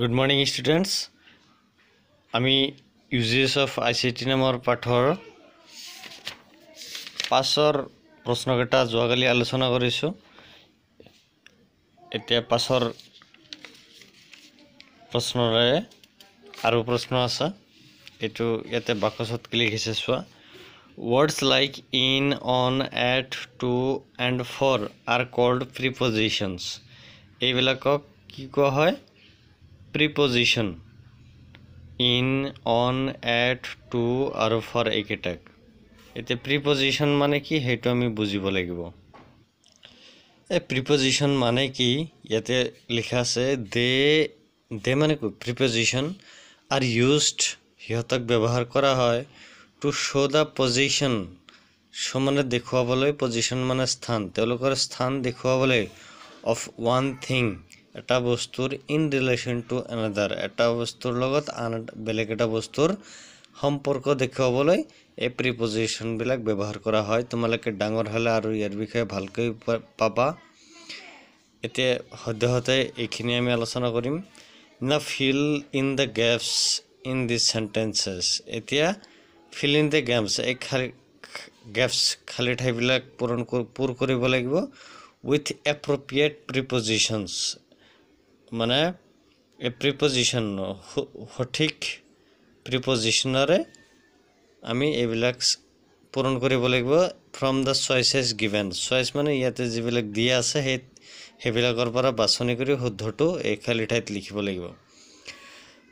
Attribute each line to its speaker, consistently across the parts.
Speaker 1: good morning students আমি uses of I C T নামৰ পাঠৰ পাছৰ প্ৰশ্নকেইটা যোৱাকালি আলোচনা কৰিছোঁ এতিয়া পাছৰ প্ৰশ্নৰে আৰু প্ৰশ্ন আছে এইটো ইয়াতে বাকচত ক্লিক হৈছে চোৱা words like in on at to and for are called prepositions এইবিলাকক কি কোৱা হয় preposition in on at to और फर एक प्रीपोजिशन माने कि हेटू बुझ लगे ए प्रीपोजिशन माने कि ये लिखा से दे दे माने को प्रीपोजिशन आर यूज सीतक व्यवहार करा है टू शो द पजिशन समान देखने पजिशन माने स्थान स्थान देखने अफ वन थिंग এটা বস্তুর ইন রিলেশন টু এনাদার এটা বস্তুর লগত আন বেলেগ এটা বস্তুর সম্পর্ক দেখাবলৈ এই প্রিপজিশন বিলাক ব্যবহার করা হয় তোমালকে ডাঙর হলে আৰু ইয়ার বিষয়ে ভালকে পাবা এতিয়া সদ্যহতে এইখিনি আমি আলোচনা করিম না fill in the gaps in the sentences এতিয়া ফিল ইন দ্য গেপস এই খালি গেপস খালি ঠাইবিলাক পূরণ পূর করব লাগবে উইথ এপ্রোপ্রিয়েট প্রিপজিশনস মানে প্ৰিপজিশ্যন সঠিক প্ৰিপজিশ্যনেৰে আমি এইবিলাক পূৰণ কৰিব লাগিব from the choices given choice মানে ইয়াতে যিবিলাক দিয়া আছে সেই সেইবিলাকৰ পৰা বাছনি কৰি শুদ্ধটো এই খালী ঠাইত লিখিব লাগিব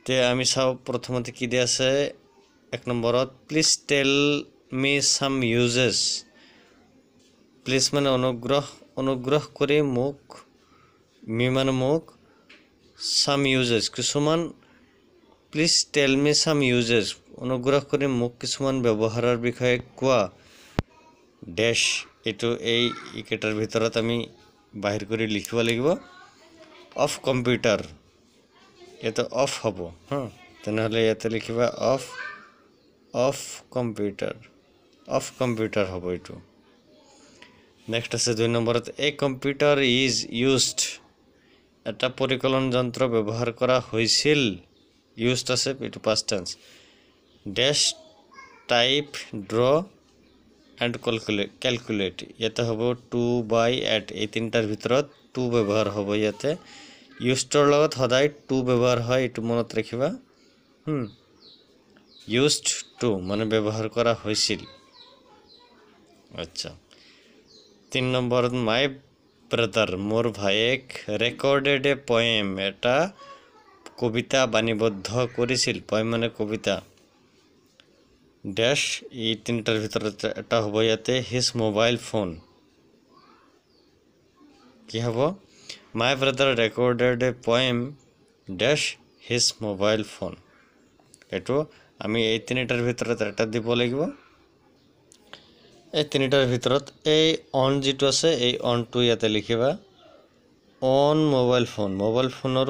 Speaker 1: তে আমি চাওঁ প্ৰথমতে কি দিয়া আছে এক নম্বৰত প্লিজ টেল মি চাম ইউজেছ প্লিজ মানে অনুগ্ৰহ অনুগ্ৰহ কৰি মোক মি মানে মোক সাম ইউজার্স কিছু please tell me some users অনুগ্রহ করে মোক কিছু ব্যবহারের বিষয়ে কোয়া ড্যাশ এই এই কেটার ভিতর আমি বাহির করে লিখব লাগবে অফ কম্পিউটার এত অফ হব হ্যাঁ তাহলে ইয়াতে লিখবা of of computer of computer হব এই নেক্সট আছে দুই নম্বর এ কম্পিউটার ইজ ইউজড এটা পৰিকলন যন্ত্ৰ ব্যৱহাৰ কৰা হৈছিল ইউজ আছে এইটো পাষ্ট টেন্স ডেচ type draw and calculate calculate ইয়াতে হ'ব টু বাই এট এই তিনিটাৰ ভিতৰত টু ব্যৱহাৰ হ'ব ইয়াতে ইউজৰ লগত সদায় টু ব্যৱহাৰ হয় এইটো মনত ৰাখিবা ইউজ টু মানে ব্যৱহাৰ কৰা হৈছিল আচ্ছা তিনি নম্বৰত মাই ব্ৰাদাৰ মোৰ ভায়েক ৰেকৰ্ডেড এ পয়েম এটা কবিতা বাণীবদ্ধ কৰিছিল পয়েম মানে কবিতা ডেছ এই তিনিটাৰ ভিতৰত এটা হ'ব ইয়াতে হিজ মোবাইল ফোন কি হ'ব my brother recorded a poem ডেছ হিজ মোবাইল ফোন এইটো আমি এই তিনিটাৰ ভিতৰত এটা দিব লাগিব এই তিনিটাৰ ভিতৰত এই অন যিটো আছে এই অনটো ইয়াতে লিখিবা অন মোবাইল ফোন মোবাইল ফোনৰ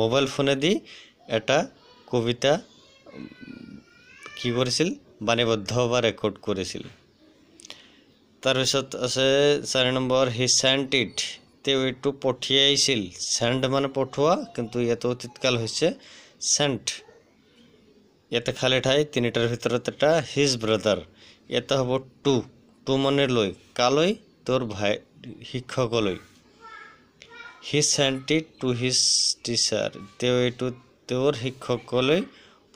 Speaker 1: মোবাইল ফোনেদি এটা কবিতা কি কৰিছিল বাণীবদ্ধ বা ৰেকৰ্ড কৰিছিল তাৰপিছত আছে চাৰি নম্বৰ হি চেণ্ট ইট তেওঁ এইটো পঠিয়াইছিল চেণ্ট মানে পঠোৱা কিন্তু ইয়াতে অতীতকাল হৈছে চেণ্ট ইয়াতে খালি ঠাই তিনিটাৰ ভিতৰত এটা হিজ ব্ৰাদাৰ এটা হ'ব টু টু মানে লৈ কালৈ তোৰ ভাই শিক্ষকলৈ his handed to his teacher তেওঁ এইটো তেওঁৰ শিক্ষকলৈ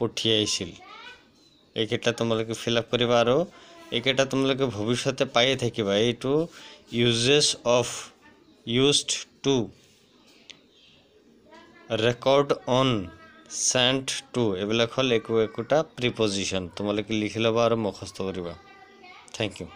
Speaker 1: পঠিয়াইছিল এইকেইটা তোমালোকে ফিল আপ কৰিবা আৰু এইকেইটা তোমালোকে ভৱিষ্যতে পায়ে থাকিবা এইটো uses of used to record on sent to এইবিলাক হ'ল একো একোটা preposition তোমালোকে লিখি ল'বা আৰু মুখস্থ কৰিবা থেংক ইউ